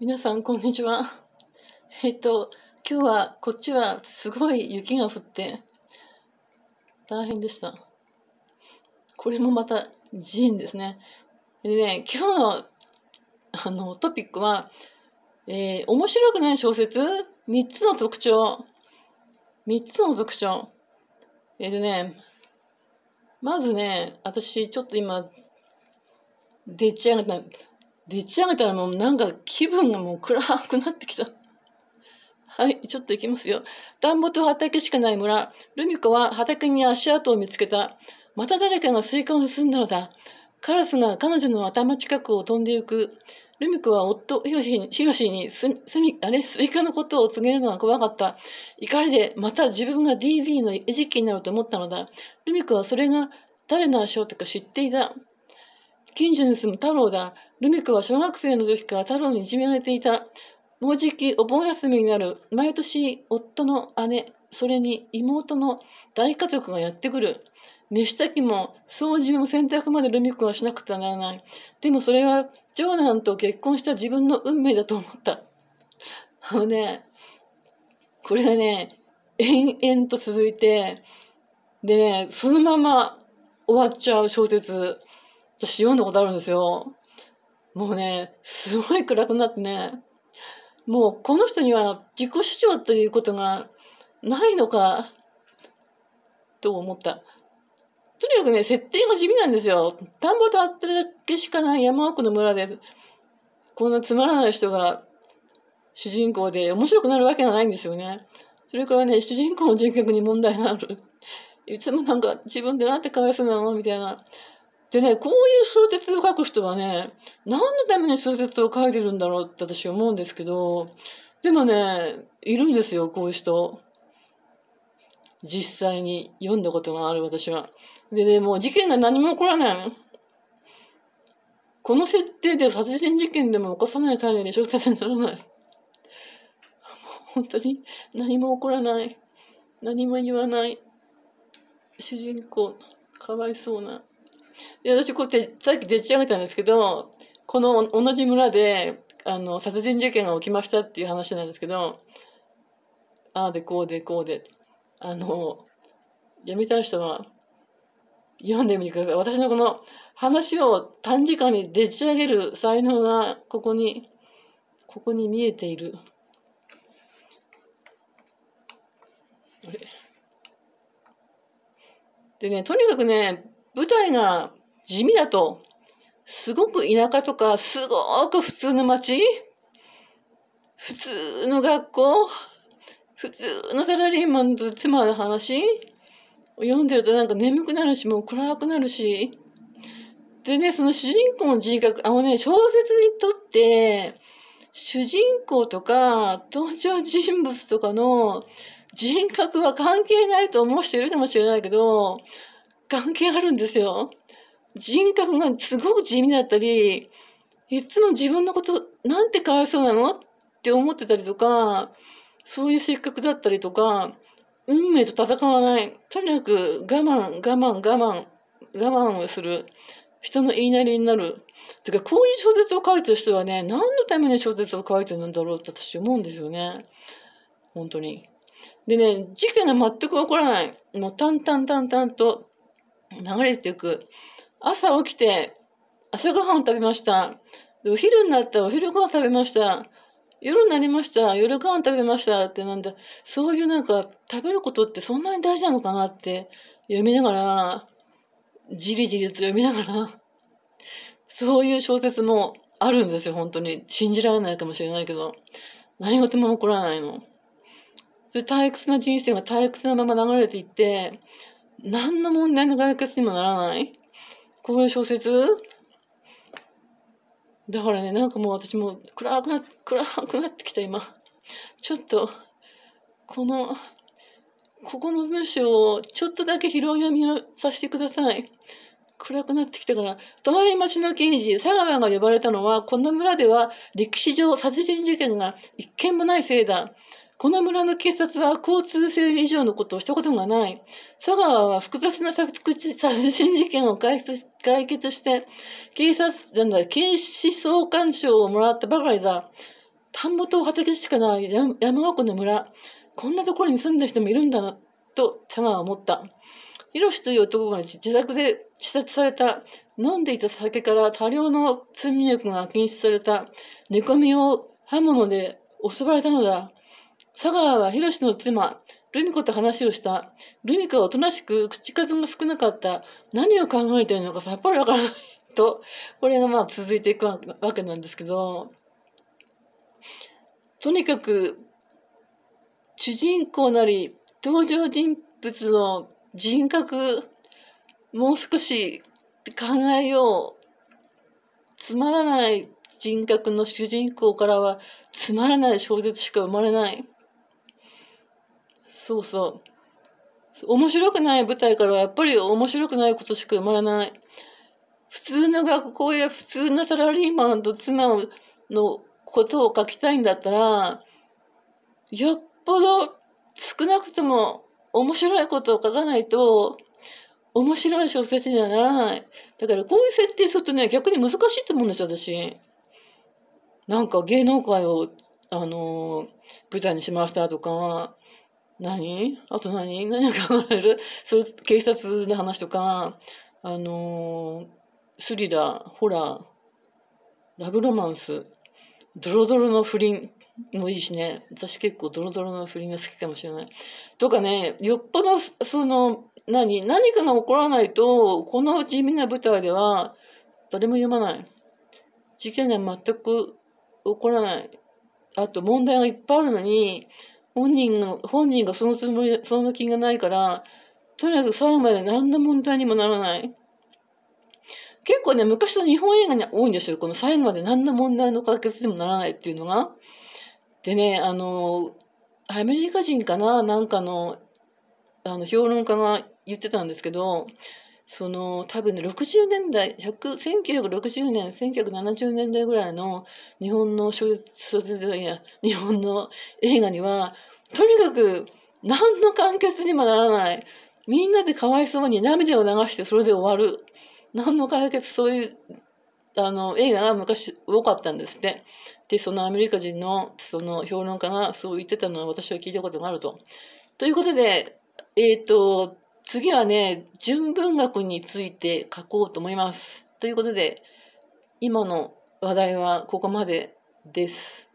皆さんこんにちは。えっと今日はこっちはすごい雪が降って大変でした。これもまた寺院ですね。でね今日のあのトピックは、えー、面白くない小説3つの特徴3つの特徴。えっ、ー、とねまずね私ちょっと今出ちゃがった。でち上げたらもうなんか気分がもう暗くなってきた。はい、ちょっと行きますよ。田んぼと畑しかない村。ルミ子は畑に足跡を見つけた。また誰かがスイカを盗んだのだ。カラスが彼女の頭近くを飛んでゆく。ルミ子は夫、ヒロシに、ヒロシにす、すみ、あれ、スイカのことを告げるのが怖かった。怒りで、また自分が DV の餌食になると思ったのだ。ルミ子はそれが誰の足音か知っていた。近所に住む太郎だ。ルミ子は小学生の時から太郎にいじめられていた。もうじきお盆休みになる。毎年夫の姉、それに妹の大家族がやってくる。飯炊きも掃除も洗濯までルミ子はしなくてはならない。でもそれは長男と結婚した自分の運命だと思った。あのね、これがね、延々と続いて、でね、そのまま終わっちゃう小説。私読んだことあるんですよ。もうね、すごい暗くなってね、もうこの人には自己主張ということがないのか、と思った。とにかくね、設定が地味なんですよ。田んぼとあっただけしかない山奥の村で、こんなつまらない人が主人公で面白くなるわけがないんですよね。それからね、主人公の人格に問題がある。いつもなんか自分でなんてすんだろうのみたいな。でね、こういう小説を書く人はね、何のために小説を書いてるんだろうって私思うんですけど、でもね、いるんですよ、こういう人。実際に読んだことがある私は。で、ね、もう事件が何も起こらない。この設定で殺人事件でも起こさない限り小説にならない。本当に何も起こらない。何も言わない。主人公、かわいそうな。で私こうてさっきでっち上げたんですけどこの同じ村であの殺人事件が起きましたっていう話なんですけどああでこうでこうであの読みたい人は読んでみてください私のこの話を短時間にでっち上げる才能がここにここに見えているでねとにかくね舞台が地味だとすごく田舎とかすごく普通の町普通の学校普通のサラリーマンと妻の話を読んでるとなんか眠くなるしもう暗くなるしでねその主人公の人格あのね小説にとって主人公とか登場人物とかの人格は関係ないと思う人いるかもしれないけど関係あるんですよ。人格がすごく地味だったり、いつも自分のことなんてかわいそうなのって思ってたりとか、そういう性格だったりとか、運命と戦わない。とにかく我慢、我慢、我慢、我慢をする。人の言いなりになる。てか、こういう小説を書いてる人はね、何のために小説を書いてるんだろうって私思うんですよね。本当に。でね、事件が全く起こらない。もう淡々淡々と流れていく。朝起きて、朝ごはんを食べました。お昼になったらお昼ごはん食べました。夜になりました。夜ごはん食べました。ってなんだ、そういうなんか食べることってそんなに大事なのかなって読みながら、じりじりと読みながら、そういう小説もあるんですよ、本当に。信じられないかもしれないけど。何事も起こらないの。それ退屈な人生が退屈なまま流れていって、何の問題の解決にもならないこういう小説だからね、なんかもう私も暗くなって、暗くなってきた今。ちょっと、この、ここの文章をちょっとだけ拾い読みをさせてください。暗くなってきたから、隣町の刑事、佐川が呼ばれたのは、この村では歴史上殺人事件が一件もないせいだ。この村の警察は交通整理以上のことをしたことがない。佐川は複雑な殺人事件を解決して、警察、なんだ、警視総監賞をもらったばかりだ。田んぼと畑しかない山奥の村。こんなところに住んだ人もいるんだな、と佐川は思った。広志という男が自宅で自殺された。飲んでいた酒から多量の睡眠薬が検出された。寝込みを刃物で襲われたのだ。佐川は広志の妻、ルミ子と話をした。ルミ子はおとなしく、口数も少なかった。何を考えてるのかさっぱりわからない。と、これがまあ続いていくわけなんですけど、とにかく、主人公なり、登場人物の人格、もう少し考えよう。つまらない人格の主人公からは、つまらない小説しか生まれない。そうそう。面白くない舞台からはやっぱり面白くないことしか生まれない。普通の学校や普通のサラリーマンと妻のことを書きたいんだったら、よっぽど少なくとも面白いことを書かないと、面白い小説にはならない。だからこういう設定するとね、逆に難しいと思うんですよ、私。なんか芸能界を、あのー、舞台にしましたとか、何あと何何が考えるそれ警察の話とか、あのー、スリラー、ホラー、ラブロマンス、ドロドロの不倫もいいしね。私結構ドロドロの不倫が好きかもしれない。とかね、よっぽどその、何何かが起こらないと、この地味な舞台では誰も読まない。事件が全く起こらない。あと問題がいっぱいあるのに、本人が、本人がそのつもり、その気がないから、とにかく最後まで何の問題にもならない。結構ね、昔の日本映画に多いんですよ。この最後まで何の問題の解決にもならないっていうのが。でね、あの、アメリカ人かななんかの、あの、評論家が言ってたんですけど、その多分ね60年代1960年1970年代ぐらいの日本の小説や日本の映画にはとにかく何の完結にもならないみんなでかわいそうに涙を流してそれで終わる何の解決そういうあの映画が昔多かったんですってでそのアメリカ人のその評論家がそう言ってたのは私は聞いたことがあると。ということでえっ、ー、と次はね、純文学について書こうと思います。ということで、今の話題はここまでです。